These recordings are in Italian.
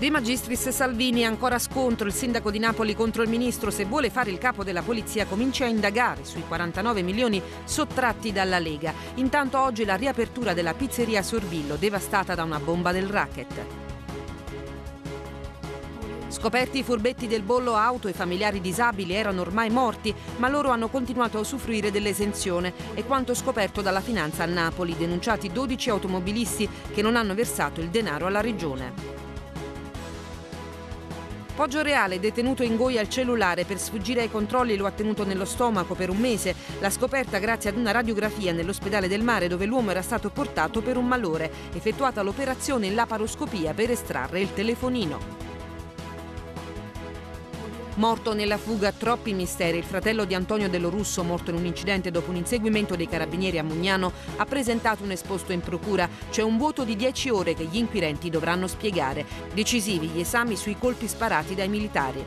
De Magistris Salvini, ancora scontro, il sindaco di Napoli contro il ministro, se vuole fare il capo della polizia comincia a indagare sui 49 milioni sottratti dalla Lega. Intanto oggi la riapertura della pizzeria Sorvillo, devastata da una bomba del racket. Scoperti i furbetti del bollo auto, i familiari disabili erano ormai morti, ma loro hanno continuato a usufruire dell'esenzione. E quanto scoperto dalla Finanza a Napoli, denunciati 12 automobilisti che non hanno versato il denaro alla regione. Poggio Reale, detenuto in Goia al cellulare per sfuggire ai controlli, lo ha tenuto nello stomaco per un mese. La scoperta grazie ad una radiografia nell'ospedale del mare dove l'uomo era stato portato per un malore. Effettuata l'operazione laparoscopia per estrarre il telefonino. Morto nella fuga, troppi misteri. Il fratello di Antonio Dello Russo, morto in un incidente dopo un inseguimento dei carabinieri a Mugnano, ha presentato un esposto in procura. C'è un vuoto di 10 ore che gli inquirenti dovranno spiegare. Decisivi gli esami sui colpi sparati dai militari.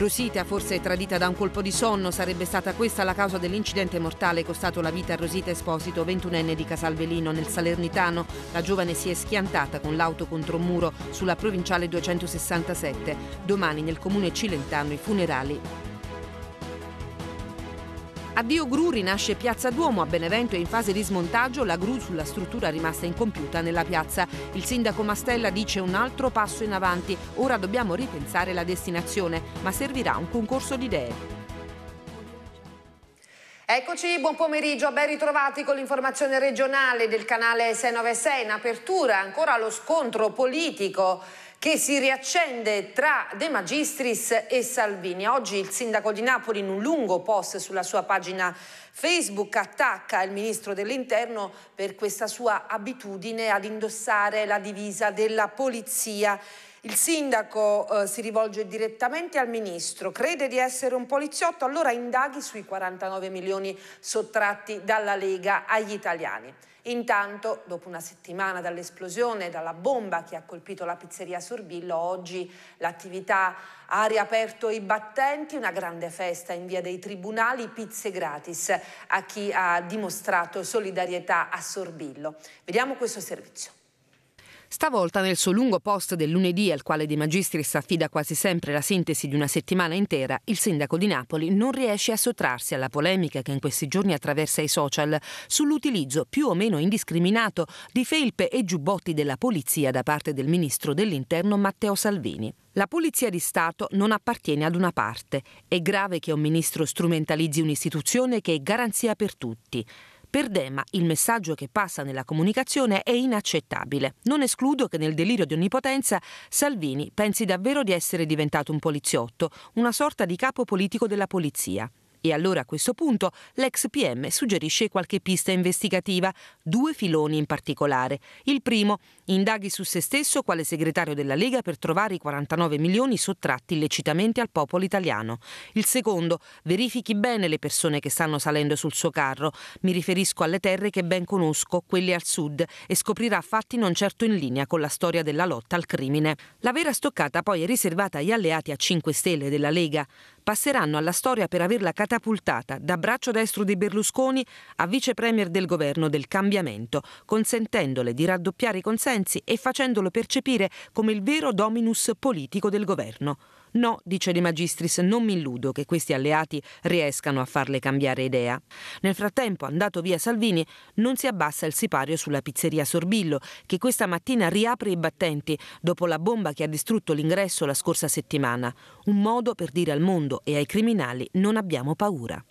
Rosita, forse tradita da un colpo di sonno, sarebbe stata questa la causa dell'incidente mortale costato la vita a Rosita Esposito, 21enne di Casalvelino, nel Salernitano. La giovane si è schiantata con l'auto contro un muro sulla provinciale 267. Domani nel comune cilentano i funerali Addio Gru rinasce Piazza Duomo a Benevento e in fase di smontaggio la gru sulla struttura rimasta incompiuta nella piazza. Il sindaco Mastella dice un altro passo in avanti, ora dobbiamo ripensare la destinazione, ma servirà un concorso di idee. Eccoci, buon pomeriggio, ben ritrovati con l'informazione regionale del canale 696 in apertura ancora lo scontro politico che si riaccende tra De Magistris e Salvini. Oggi il sindaco di Napoli in un lungo post sulla sua pagina Facebook attacca il ministro dell'interno per questa sua abitudine ad indossare la divisa della polizia. Il sindaco eh, si rivolge direttamente al ministro, crede di essere un poliziotto, allora indaghi sui 49 milioni sottratti dalla Lega agli italiani. Intanto, dopo una settimana dall'esplosione e dalla bomba che ha colpito la pizzeria Sorbillo, oggi l'attività ha riaperto i battenti, una grande festa in via dei tribunali, pizze gratis a chi ha dimostrato solidarietà a Sorbillo. Vediamo questo servizio. Stavolta nel suo lungo post del lunedì al quale De Magistris affida quasi sempre la sintesi di una settimana intera, il sindaco di Napoli non riesce a sottrarsi alla polemica che in questi giorni attraversa i social sull'utilizzo più o meno indiscriminato di felpe e giubbotti della polizia da parte del ministro dell'Interno Matteo Salvini. La Polizia di Stato non appartiene ad una parte. È grave che un ministro strumentalizzi un'istituzione che è garanzia per tutti. Per Dema il messaggio che passa nella comunicazione è inaccettabile. Non escludo che nel delirio di onnipotenza Salvini pensi davvero di essere diventato un poliziotto, una sorta di capo politico della polizia. E allora a questo punto l'ex PM suggerisce qualche pista investigativa, due filoni in particolare. Il primo, indaghi su se stesso quale segretario della Lega per trovare i 49 milioni sottratti illecitamente al popolo italiano. Il secondo, verifichi bene le persone che stanno salendo sul suo carro. Mi riferisco alle terre che ben conosco, quelle al sud, e scoprirà fatti non certo in linea con la storia della lotta al crimine. La vera stoccata poi è riservata agli alleati a 5 Stelle della Lega passeranno alla storia per averla catapultata da braccio destro di Berlusconi a vice premier del governo del cambiamento, consentendole di raddoppiare i consensi e facendolo percepire come il vero dominus politico del governo. No, dice De Magistris, non mi illudo che questi alleati riescano a farle cambiare idea. Nel frattempo, andato via Salvini, non si abbassa il sipario sulla pizzeria Sorbillo, che questa mattina riapre i battenti dopo la bomba che ha distrutto l'ingresso la scorsa settimana. Un modo per dire al mondo e ai criminali non abbiamo paura.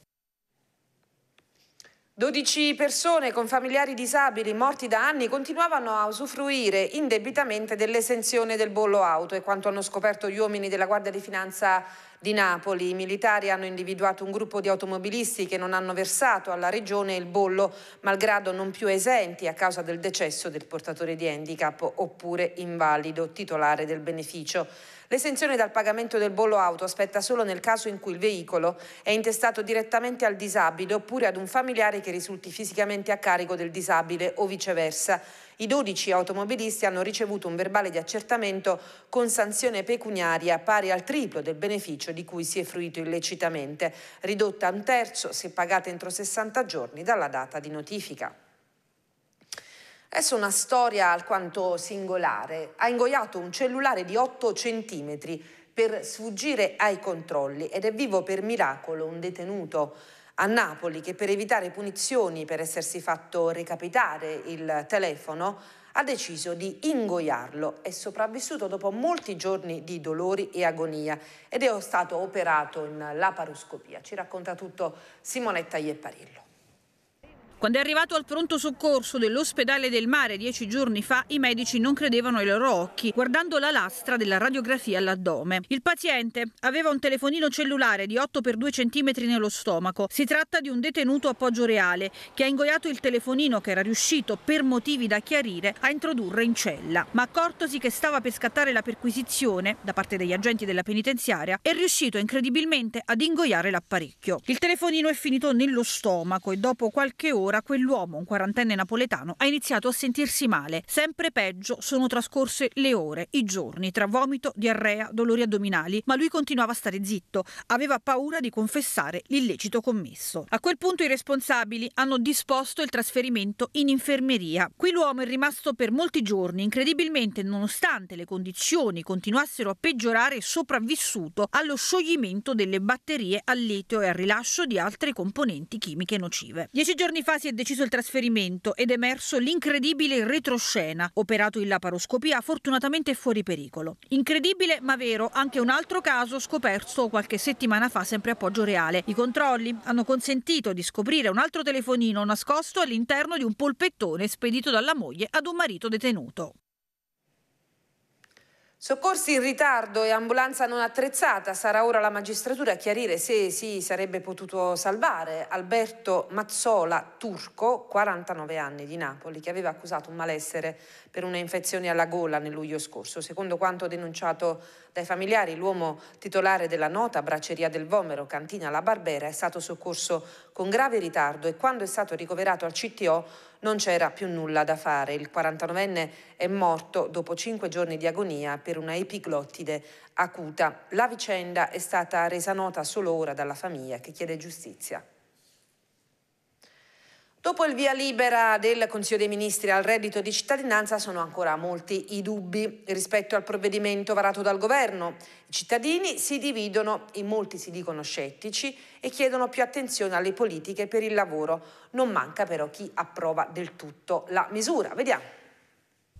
12 persone con familiari disabili morti da anni continuavano a usufruire indebitamente dell'esenzione del bollo auto e quanto hanno scoperto gli uomini della Guardia di Finanza di Napoli. I militari hanno individuato un gruppo di automobilisti che non hanno versato alla regione il bollo, malgrado non più esenti a causa del decesso del portatore di handicap oppure invalido titolare del beneficio. L'esenzione dal pagamento del bollo auto aspetta solo nel caso in cui il veicolo è intestato direttamente al disabile oppure ad un familiare che risulti fisicamente a carico del disabile o viceversa. I 12 automobilisti hanno ricevuto un verbale di accertamento con sanzione pecuniaria pari al triplo del beneficio di cui si è fruito illecitamente, ridotta a un terzo se pagata entro 60 giorni dalla data di notifica. Adesso una storia alquanto singolare. Ha ingoiato un cellulare di 8 centimetri per sfuggire ai controlli ed è vivo per miracolo un detenuto a Napoli che per evitare punizioni per essersi fatto recapitare il telefono ha deciso di ingoiarlo. È sopravvissuto dopo molti giorni di dolori e agonia ed è stato operato in laparoscopia. Ci racconta tutto Simonetta Iepparillo. Quando è arrivato al pronto soccorso dell'ospedale del mare dieci giorni fa, i medici non credevano ai loro occhi, guardando la lastra della radiografia all'addome. Il paziente aveva un telefonino cellulare di 8x2 cm nello stomaco. Si tratta di un detenuto appoggio Reale che ha ingoiato il telefonino che era riuscito, per motivi da chiarire, a introdurre in cella. Ma accortosi che stava per scattare la perquisizione da parte degli agenti della penitenziaria, è riuscito incredibilmente ad ingoiare l'apparecchio. Il telefonino è finito nello stomaco e dopo qualche ora allora quell'uomo, un quarantenne napoletano, ha iniziato a sentirsi male. Sempre peggio sono trascorse le ore, i giorni, tra vomito, diarrea, dolori addominali, ma lui continuava a stare zitto, aveva paura di confessare l'illecito commesso. A quel punto i responsabili hanno disposto il trasferimento in infermeria. Qui l'uomo è rimasto per molti giorni, incredibilmente nonostante le condizioni continuassero a peggiorare, sopravvissuto allo scioglimento delle batterie al litio e al rilascio di altre componenti chimiche nocive. Dieci giorni fa si è deciso il trasferimento ed è emerso l'incredibile retroscena, operato in laparoscopia fortunatamente fuori pericolo. Incredibile ma vero anche un altro caso scoperto qualche settimana fa sempre a Poggio Reale. I controlli hanno consentito di scoprire un altro telefonino nascosto all'interno di un polpettone spedito dalla moglie ad un marito detenuto. Soccorsi in ritardo e ambulanza non attrezzata, sarà ora la magistratura a chiarire se si sarebbe potuto salvare Alberto Mazzola, turco, 49 anni di Napoli, che aveva accusato un malessere per una infezione alla gola nel luglio scorso. Secondo quanto denunciato dai familiari, l'uomo titolare della nota Braceria del Vomero, Cantina La Barbera, è stato soccorso con grave ritardo e quando è stato ricoverato al CTO non c'era più nulla da fare. Il 49enne è morto dopo cinque giorni di agonia per una epiglottide acuta. La vicenda è stata resa nota solo ora dalla famiglia che chiede giustizia. Dopo il via libera del Consiglio dei Ministri al reddito di cittadinanza sono ancora molti i dubbi rispetto al provvedimento varato dal governo. I cittadini si dividono, in molti si dicono scettici e chiedono più attenzione alle politiche per il lavoro. Non manca però chi approva del tutto la misura. Vediamo.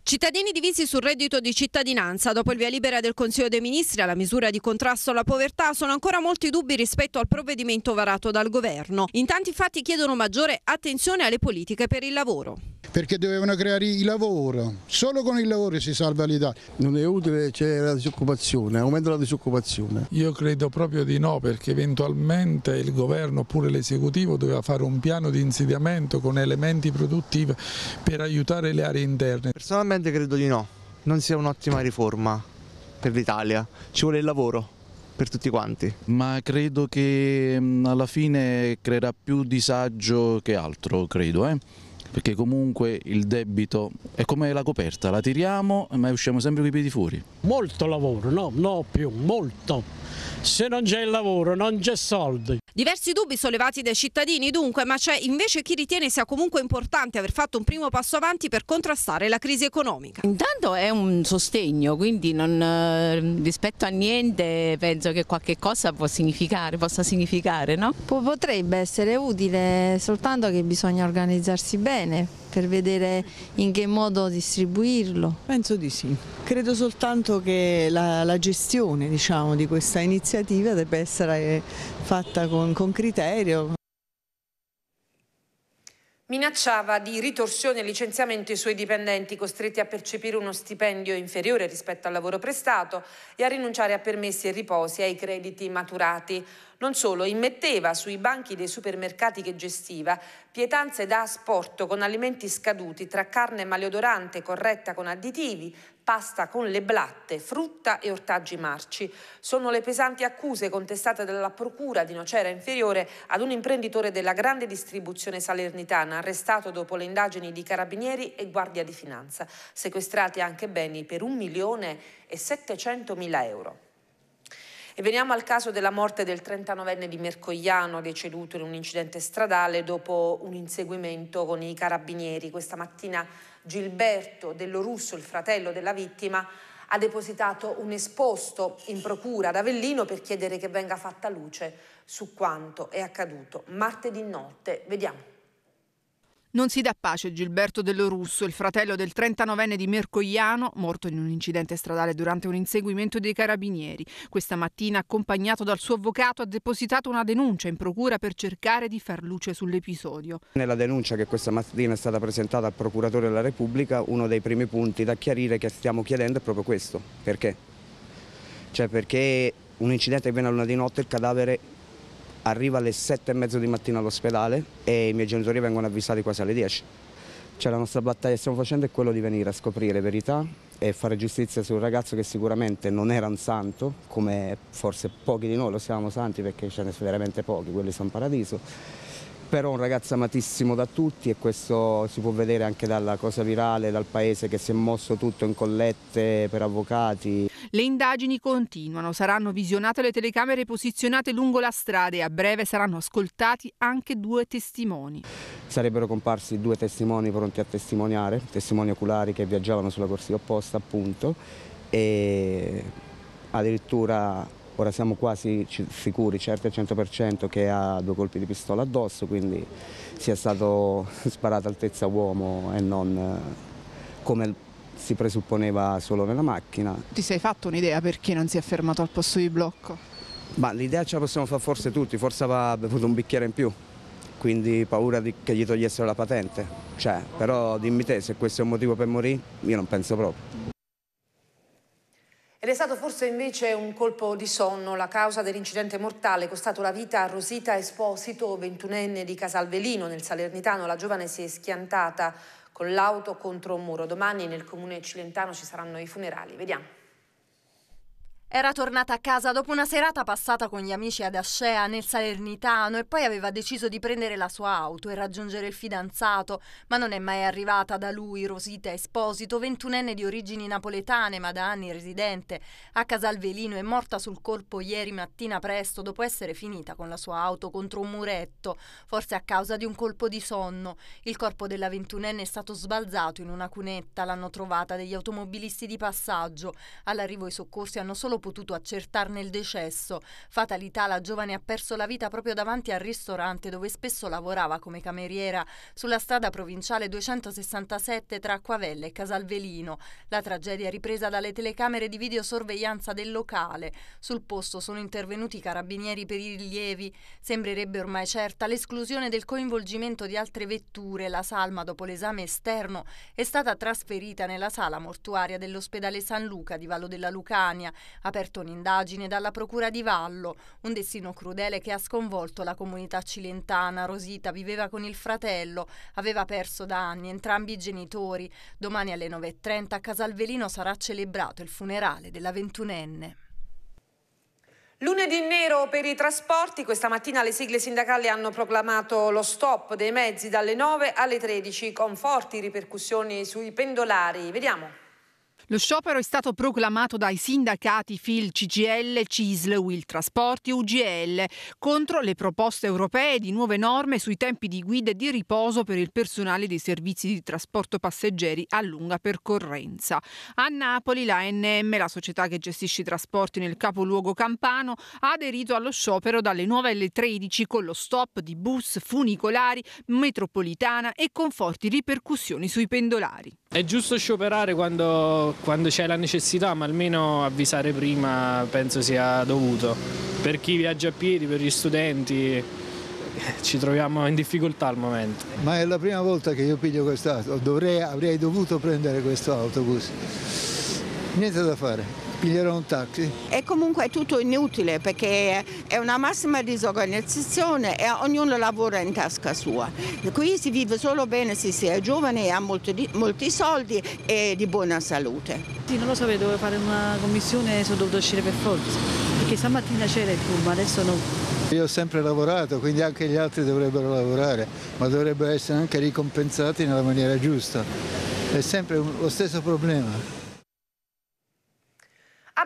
Cittadini divisi sul reddito di cittadinanza. Dopo il via libera del Consiglio dei Ministri alla misura di contrasto alla povertà sono ancora molti dubbi rispetto al provvedimento varato dal governo. In tanti fatti chiedono maggiore attenzione alle politiche per il lavoro perché dovevano creare il lavoro, solo con il lavoro si salva l'Italia. Non è utile, c'è la disoccupazione, aumenta la disoccupazione. Io credo proprio di no, perché eventualmente il governo oppure l'esecutivo doveva fare un piano di insediamento con elementi produttivi per aiutare le aree interne. Personalmente credo di no, non sia un'ottima riforma per l'Italia, ci vuole il lavoro per tutti quanti. Ma credo che alla fine creerà più disagio che altro, credo. Eh? perché comunque il debito è come la coperta, la tiriamo ma usciamo sempre con i piedi fuori. Molto lavoro, no, no più, molto se non c'è il lavoro non c'è soldi. Diversi dubbi sollevati dai cittadini dunque, ma c'è invece chi ritiene sia comunque importante aver fatto un primo passo avanti per contrastare la crisi economica. Intanto è un sostegno, quindi non, eh, rispetto a niente penso che qualche cosa può significare, possa significare, no? Potrebbe essere utile, soltanto che bisogna organizzarsi bene per vedere in che modo distribuirlo? Penso di sì. Credo soltanto che la, la gestione diciamo, di questa iniziativa debba essere fatta con, con criterio. Minacciava di ritorsione e licenziamento i suoi dipendenti costretti a percepire uno stipendio inferiore rispetto al lavoro prestato e a rinunciare a permessi e riposi e ai crediti maturati. Non solo, immetteva sui banchi dei supermercati che gestiva pietanze da asporto con alimenti scaduti tra carne maleodorante corretta con additivi, pasta con le blatte, frutta e ortaggi marci. Sono le pesanti accuse contestate dalla procura di Nocera Inferiore ad un imprenditore della grande distribuzione salernitana arrestato dopo le indagini di carabinieri e guardia di finanza. Sequestrati anche beni per 1 milione e 700 mila euro. E veniamo al caso della morte del 39enne di Mercogliano, deceduto in un incidente stradale dopo un inseguimento con i carabinieri. Questa mattina Gilberto Dello Russo, il fratello della vittima, ha depositato un esposto in procura ad Avellino per chiedere che venga fatta luce su quanto è accaduto martedì notte. Vediamo. Non si dà pace Gilberto Dello Russo, il fratello del 39enne di Mercogliano, morto in un incidente stradale durante un inseguimento dei carabinieri. Questa mattina, accompagnato dal suo avvocato, ha depositato una denuncia in procura per cercare di far luce sull'episodio. Nella denuncia che questa mattina è stata presentata al procuratore della Repubblica, uno dei primi punti da chiarire che stiamo chiedendo è proprio questo. Perché? Cioè perché un incidente avviene a luna di notte, e il cadavere Arriva alle sette e mezzo di mattina all'ospedale e i miei genitori vengono avvisati quasi alle 10. Cioè la nostra battaglia che stiamo facendo è quella di venire a scoprire verità e fare giustizia su un ragazzo che sicuramente non era un santo, come forse pochi di noi lo siamo santi perché ce ne sono veramente pochi, quelli sono paradiso, però un ragazzo amatissimo da tutti e questo si può vedere anche dalla cosa virale, dal paese che si è mosso tutto in collette per avvocati. Le indagini continuano, saranno visionate le telecamere posizionate lungo la strada e a breve saranno ascoltati anche due testimoni. Sarebbero comparsi due testimoni pronti a testimoniare, testimoni oculari che viaggiavano sulla corsia opposta appunto e addirittura Ora siamo quasi sicuri, certi al 100% che ha due colpi di pistola addosso, quindi sia stato sparato altezza uomo e non eh, come si presupponeva solo nella macchina. Ti sei fatto un'idea perché non si è fermato al posto di blocco? Ma l'idea ce la possiamo fare forse tutti, forse aveva bevuto un bicchiere in più, quindi paura che gli togliessero la patente. Cioè, però dimmi te, se questo è un motivo per morire, io non penso proprio. Ed è stato forse invece un colpo di sonno la causa dell'incidente mortale costato la vita a Rosita Esposito, ventunenne di Casalvelino nel Salernitano. La giovane si è schiantata con l'auto contro un muro. Domani nel comune cilentano ci saranno i funerali. Vediamo. Era tornata a casa dopo una serata passata con gli amici ad Ascea nel Salernitano e poi aveva deciso di prendere la sua auto e raggiungere il fidanzato, ma non è mai arrivata da lui Rosita Esposito, ventunenne di origini napoletane ma da anni residente a Casalvelino e morta sul colpo ieri mattina presto dopo essere finita con la sua auto contro un muretto, forse a causa di un colpo di sonno. Il corpo della ventunenne è stato sbalzato in una cunetta, l'hanno trovata degli automobilisti di passaggio. All'arrivo i soccorsi hanno solo potuto accertarne il decesso. Fatalità, la giovane ha perso la vita proprio davanti al ristorante dove spesso lavorava come cameriera sulla strada provinciale 267 tra Acquavelle e Casalvelino. La tragedia è ripresa dalle telecamere di videosorveglianza del locale. Sul posto sono intervenuti i carabinieri per i rilievi. Sembrerebbe ormai certa l'esclusione del coinvolgimento di altre vetture. La salma, dopo l'esame esterno, è stata trasferita nella sala mortuaria dell'ospedale San Luca di Vallo della Lucania. A Aperta un'indagine dalla Procura di Vallo, un destino crudele che ha sconvolto la comunità cilentana. Rosita viveva con il fratello, aveva perso da anni entrambi i genitori. Domani alle 9.30 a Casalvelino sarà celebrato il funerale della ventunenne. Lunedì nero per i trasporti, questa mattina le sigle sindacali hanno proclamato lo stop dei mezzi dalle 9 alle 13 con forti ripercussioni sui pendolari. Vediamo. Lo sciopero è stato proclamato dai sindacati FIL, CGL, CISL, Will Trasporti, UGL contro le proposte europee di nuove norme sui tempi di guida e di riposo per il personale dei servizi di trasporto passeggeri a lunga percorrenza. A Napoli l'ANM, la società che gestisce i trasporti nel capoluogo campano, ha aderito allo sciopero dalle 9 alle 13 con lo stop di bus funicolari, metropolitana e con forti ripercussioni sui pendolari. È giusto scioperare quando quando c'è la necessità, ma almeno avvisare prima penso sia dovuto. Per chi viaggia a piedi, per gli studenti, eh, ci troviamo in difficoltà al momento. Ma è la prima volta che io piglio quest'auto, avrei dovuto prendere questo autobus. Niente da fare piglierò un taxi. E comunque è tutto inutile perché è una massima disorganizzazione e ognuno lavora in tasca sua. Qui si vive solo bene se si è giovani e ha molti, molti, soldi e di buona salute. Sì, non lo sapevo, dovevo fare una commissione e sono dovuto uscire per forza, perché stamattina c'era il turno, adesso no. Io ho sempre lavorato, quindi anche gli altri dovrebbero lavorare, ma dovrebbero essere anche ricompensati nella maniera giusta. È sempre lo stesso problema.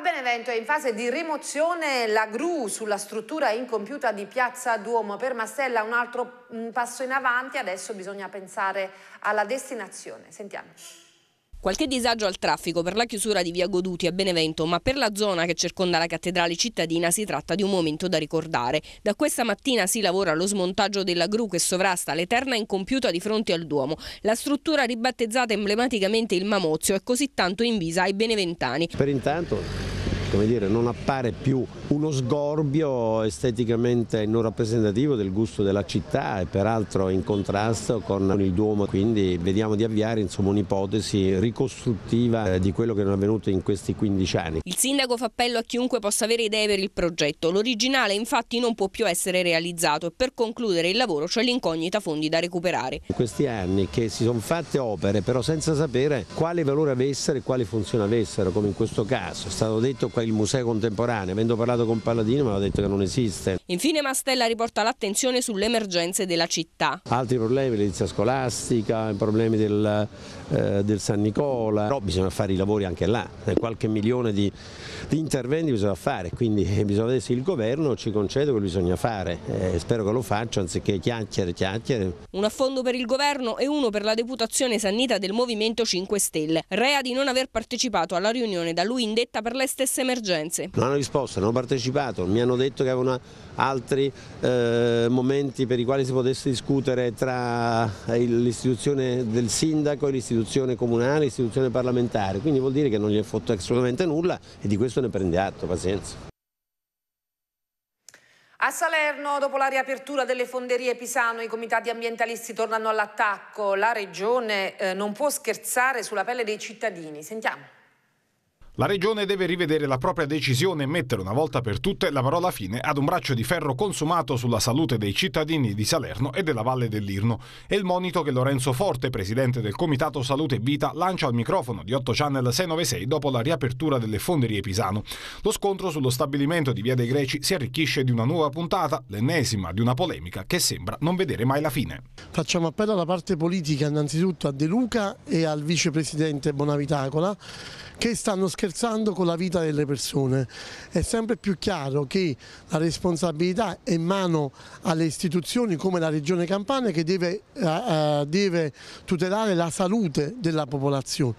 Benevento è in fase di rimozione la gru sulla struttura incompiuta di Piazza Duomo. Per Mastella un altro passo in avanti, adesso bisogna pensare alla destinazione. Sentiamo. Qualche disagio al traffico per la chiusura di via Goduti a Benevento, ma per la zona che circonda la cattedrale cittadina si tratta di un momento da ricordare. Da questa mattina si lavora allo smontaggio della gru che sovrasta l'eterna incompiuta di fronte al Duomo. La struttura ribattezzata emblematicamente il Mamozio è così tanto invisa ai beneventani. Per intanto come dire, non appare più uno sgorbio esteticamente non rappresentativo del gusto della città e peraltro in contrasto con il Duomo, quindi vediamo di avviare un'ipotesi ricostruttiva eh, di quello che non è avvenuto in questi 15 anni. Il sindaco fa appello a chiunque possa avere idee per il progetto, l'originale infatti non può più essere realizzato e per concludere il lavoro c'è l'incognita fondi da recuperare. In questi anni che si sono fatte opere però senza sapere quale valore avessero e quale funzione avessero, come in questo caso, è stato detto qualche il museo contemporaneo. Avendo parlato con Palladino mi aveva detto che non esiste. Infine Mastella riporta l'attenzione sulle emergenze della città. Altri problemi, l'edilizia scolastica, i problemi del eh, del San Nicola, però bisogna fare i lavori anche là, eh, qualche milione di, di interventi bisogna fare, quindi eh, bisogna vedere se il governo ci concede quello che bisogna fare, eh, spero che lo faccia anziché chiacchiere, chiacchiere. Un affondo per il governo e uno per la deputazione sannita del Movimento 5 Stelle, rea di non aver partecipato alla riunione da lui indetta per le stesse emergenze. Non hanno risposto, non hanno partecipato, mi hanno detto che avevano una altri eh, momenti per i quali si potesse discutere tra eh, l'istituzione del sindaco e l'istituzione comunale, l'istituzione parlamentare, quindi vuol dire che non gli è fatto assolutamente nulla e di questo ne prende atto, pazienza. A Salerno, dopo la riapertura delle fonderie Pisano, i comitati ambientalisti tornano all'attacco. La regione eh, non può scherzare sulla pelle dei cittadini. Sentiamo. La Regione deve rivedere la propria decisione e mettere una volta per tutte la parola fine ad un braccio di ferro consumato sulla salute dei cittadini di Salerno e della Valle dell'Irno. È il monito che Lorenzo Forte, presidente del Comitato Salute e Vita, lancia al microfono di 8 Channel 696 dopo la riapertura delle fonderie Pisano. Lo scontro sullo stabilimento di Via dei Greci si arricchisce di una nuova puntata, l'ennesima di una polemica che sembra non vedere mai la fine. Facciamo appello alla parte politica innanzitutto a De Luca e al vicepresidente Bonavitacola che stanno scherzando con la vita delle persone. È sempre più chiaro che la responsabilità è in mano alle istituzioni come la Regione Campania che deve, eh, eh deve tutelare la salute della popolazione.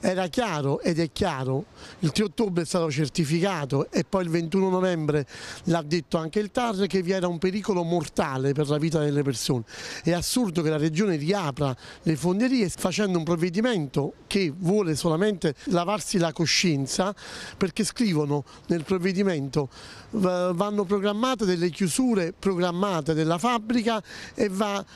Era chiaro ed è chiaro, il 3 ottobre è stato certificato e poi il 21 novembre l'ha detto anche il TAR che vi era un pericolo mortale per la vita delle persone. È assurdo che la Regione riapra le fonderie facendo un provvedimento che vuole solamente lavarsi lavarsi la coscienza perché scrivono nel provvedimento vanno programmate delle chiusure programmate della fabbrica e va, eh,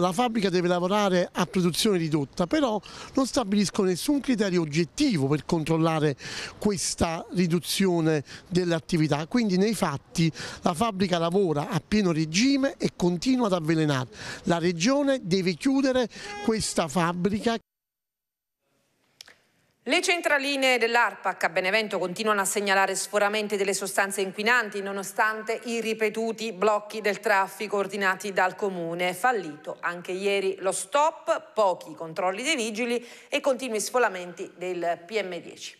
la fabbrica deve lavorare a produzione ridotta, però non stabiliscono nessun criterio oggettivo per controllare questa riduzione dell'attività, quindi nei fatti la fabbrica lavora a pieno regime e continua ad avvelenare. La regione deve chiudere questa fabbrica le centraline dell'ARPAC a Benevento continuano a segnalare sforamenti delle sostanze inquinanti nonostante i ripetuti blocchi del traffico ordinati dal comune. Fallito anche ieri lo stop, pochi controlli dei vigili e continui sfolamenti del PM10.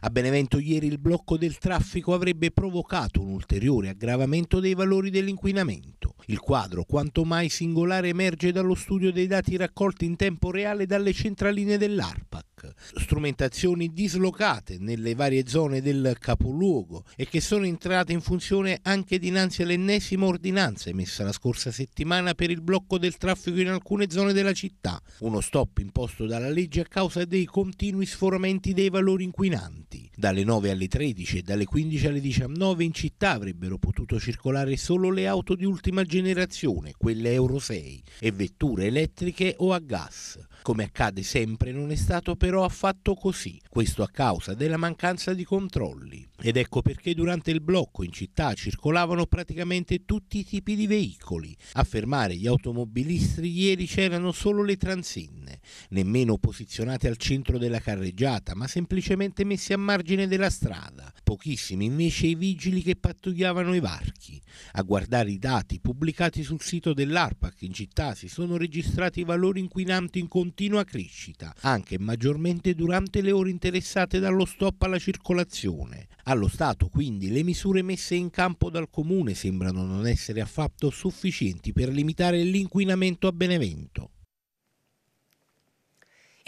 A Benevento ieri il blocco del traffico avrebbe provocato un ulteriore aggravamento dei valori dell'inquinamento. Il quadro quanto mai singolare emerge dallo studio dei dati raccolti in tempo reale dalle centraline dell'ARPAC rock, strumentazioni dislocate nelle varie zone del capoluogo e che sono entrate in funzione anche dinanzi all'ennesima ordinanza emessa la scorsa settimana per il blocco del traffico in alcune zone della città, uno stop imposto dalla legge a causa dei continui sforamenti dei valori inquinanti. Dalle 9 alle 13 e dalle 15 alle 19 in città avrebbero potuto circolare solo le auto di ultima generazione, quelle Euro 6, e vetture elettriche o a gas. Come accade sempre non è stato però affatto così, questo a causa della mancanza di controlli. Ed ecco perché durante il blocco in città circolavano praticamente tutti i tipi di veicoli. A fermare gli automobilisti ieri c'erano solo le transenne, nemmeno posizionate al centro della carreggiata, ma semplicemente messe a margine della strada. Pochissimi invece i vigili che pattugliavano i varchi. A guardare i dati pubblicati sul sito dell'ARPAC in città si sono registrati valori inquinanti incontrollati continua crescita, anche maggiormente durante le ore interessate dallo stop alla circolazione. Allo Stato quindi le misure messe in campo dal Comune sembrano non essere affatto sufficienti per limitare l'inquinamento a Benevento.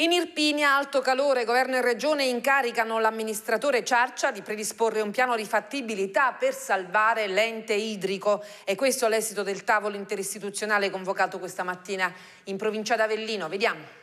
In Irpinia, alto calore, governo e regione incaricano l'amministratore Ciarcia di predisporre un piano di fattibilità per salvare l'ente idrico. E questo l'esito del tavolo interistituzionale convocato questa mattina in provincia d'Avellino. Vediamo.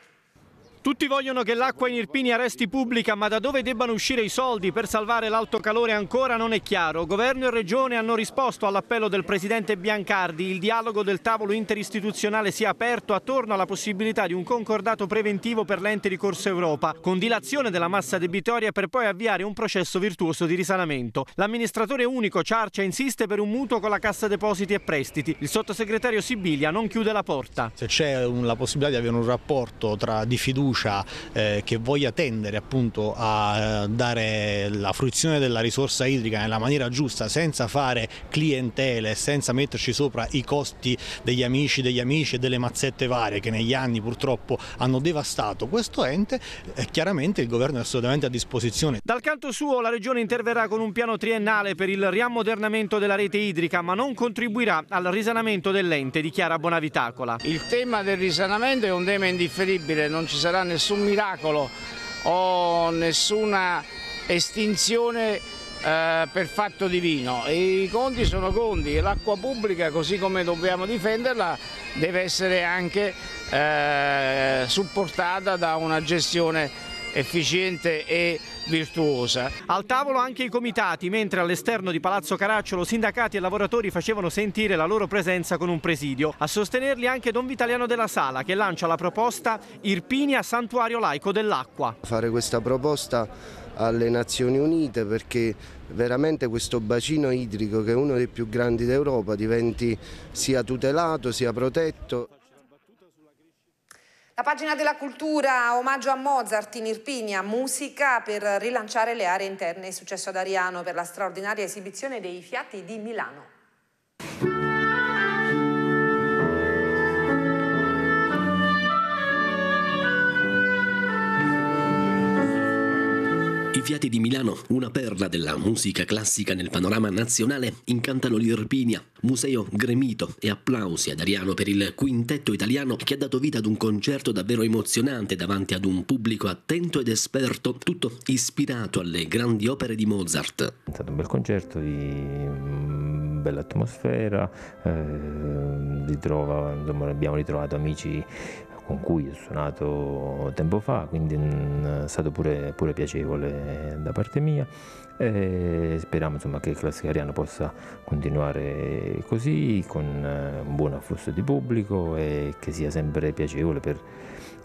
Tutti vogliono che l'acqua in Irpinia resti pubblica, ma da dove debbano uscire i soldi per salvare l'alto calore ancora non è chiaro. Governo e Regione hanno risposto all'appello del Presidente Biancardi. Il dialogo del tavolo interistituzionale si è aperto attorno alla possibilità di un concordato preventivo per l'ente ricorso Europa, con dilazione della massa debitoria per poi avviare un processo virtuoso di risanamento. L'amministratore unico Ciarcia insiste per un mutuo con la Cassa Depositi e Prestiti. Il sottosegretario Sibilia non chiude la porta. Se c'è la possibilità di avere un rapporto tra di fiducia fiducia eh, che voglia tendere appunto a eh, dare la fruizione della risorsa idrica nella maniera giusta senza fare clientele, senza metterci sopra i costi degli amici, degli amici e delle mazzette varie che negli anni purtroppo hanno devastato questo ente, eh, chiaramente il governo è assolutamente a disposizione. Dal canto suo la Regione interverrà con un piano triennale per il riammodernamento della rete idrica ma non contribuirà al risanamento dell'ente, dichiara Bonavitacola. Il tema del risanamento è un tema indifferibile, non ci saranno nessun miracolo o nessuna estinzione eh, per fatto divino. I conti sono conti e l'acqua pubblica, così come dobbiamo difenderla, deve essere anche eh, supportata da una gestione efficiente e virtuosa. Al tavolo anche i comitati, mentre all'esterno di Palazzo Caracciolo sindacati e lavoratori facevano sentire la loro presenza con un presidio. A sostenerli anche Don Vitaliano della Sala che lancia la proposta Irpinia Santuario Laico dell'Acqua. Fare questa proposta alle Nazioni Unite perché veramente questo bacino idrico che è uno dei più grandi d'Europa diventi sia tutelato sia protetto. La pagina della cultura, omaggio a Mozart in Irpinia, musica per rilanciare le aree interne. È successo ad Ariano per la straordinaria esibizione dei fiati di Milano. I Fiati di Milano, una perla della musica classica nel panorama nazionale, incantano l'Irpinia, museo gremito e applausi ad Ariano per il quintetto italiano che ha dato vita ad un concerto davvero emozionante davanti ad un pubblico attento ed esperto, tutto ispirato alle grandi opere di Mozart. È stato un bel concerto di mm, bella atmosfera, eh, ritrova, abbiamo ritrovato amici con cui ho suonato tempo fa, quindi mm, è stato pure, pure piacevole da parte mia e speriamo insomma, che Classica Ariana possa continuare così, con eh, un buon afflusso di pubblico e che sia sempre piacevole per,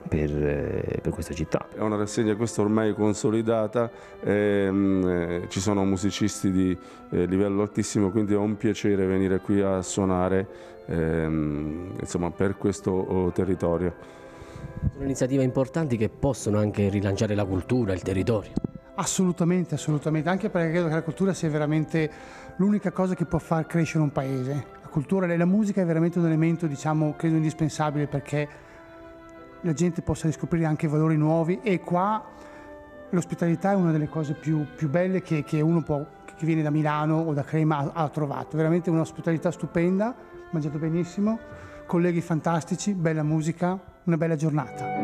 per, eh, per, questa città. È una rassegna questa ormai consolidata, ehm, ci sono musicisti di eh, livello altissimo, quindi è un piacere venire qui a suonare ehm, insomma, per questo oh, territorio. Sono iniziative importanti che possono anche rilanciare la cultura, il territorio. Assolutamente, assolutamente, anche perché credo che la cultura sia veramente l'unica cosa che può far crescere un paese. La cultura e la musica è veramente un elemento, diciamo, credo indispensabile perché la gente possa riscoprire anche valori nuovi e qua l'ospitalità è una delle cose più, più belle che, che uno può, che viene da Milano o da Crema ha, ha trovato, veramente un'ospitalità stupenda mangiato benissimo, colleghi fantastici, bella musica, una bella giornata.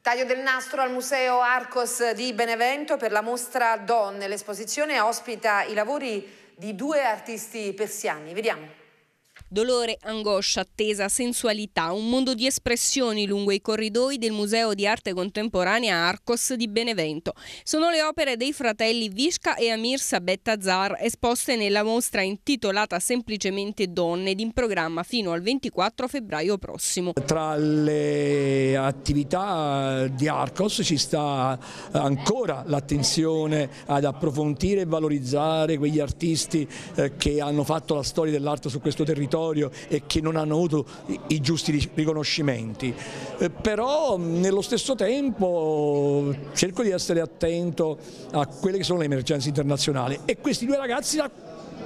Taglio del nastro al Museo Arcos di Benevento per la mostra Donne. L'esposizione ospita i lavori di due artisti persiani. Vediamo. Dolore, angoscia, attesa, sensualità, un mondo di espressioni lungo i corridoi del Museo di Arte Contemporanea Arcos di Benevento. Sono le opere dei fratelli Visca e Amir Sabet Zar esposte nella mostra intitolata semplicemente Donne ed in programma fino al 24 febbraio prossimo. Tra le attività di Arcos ci sta ancora l'attenzione ad approfondire e valorizzare quegli artisti eh, che hanno fatto la storia dell'arte su questo territorio territorio e che non hanno avuto i giusti riconoscimenti. Eh, però nello stesso tempo cerco di essere attento a quelle che sono le emergenze internazionali e questi due ragazzi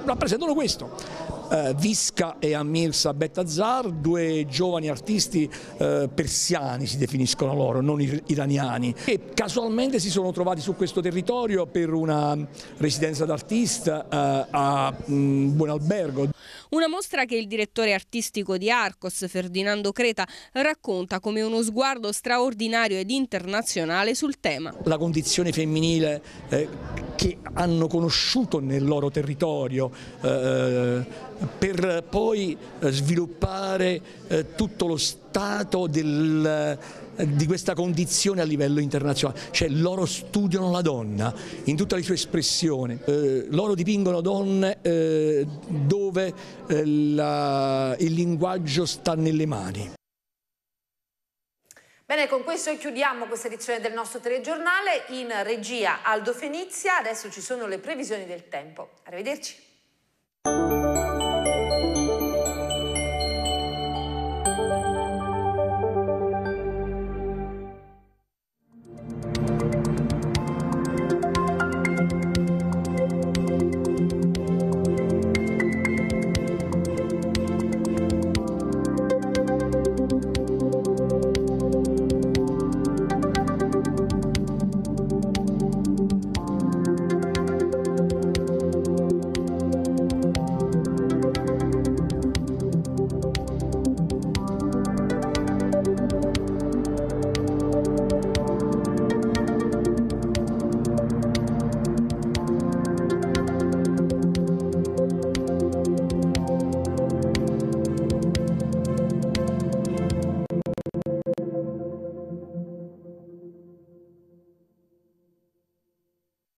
rappresentano questo. Eh, Visca e Amir Sabetazar, due giovani artisti eh, persiani si definiscono loro, non ir iraniani, che casualmente si sono trovati su questo territorio per una residenza d'artista eh, a mh, mm, Albergo. Una mostra che il direttore artistico di Arcos, Ferdinando Creta, racconta come uno sguardo straordinario ed internazionale sul tema. La condizione femminile eh, che hanno conosciuto nel loro territorio eh, per poi eh, sviluppare eh, tutto lo stato del, eh, di questa condizione a livello internazionale, cioè loro studiano la donna in tutte le sue espressioni, eh, loro dipingono donne eh, dove la, il linguaggio sta nelle mani. Bene, con questo chiudiamo questa edizione del nostro telegiornale. In regia Aldo Fenizia, adesso ci sono le previsioni del tempo. Arrivederci.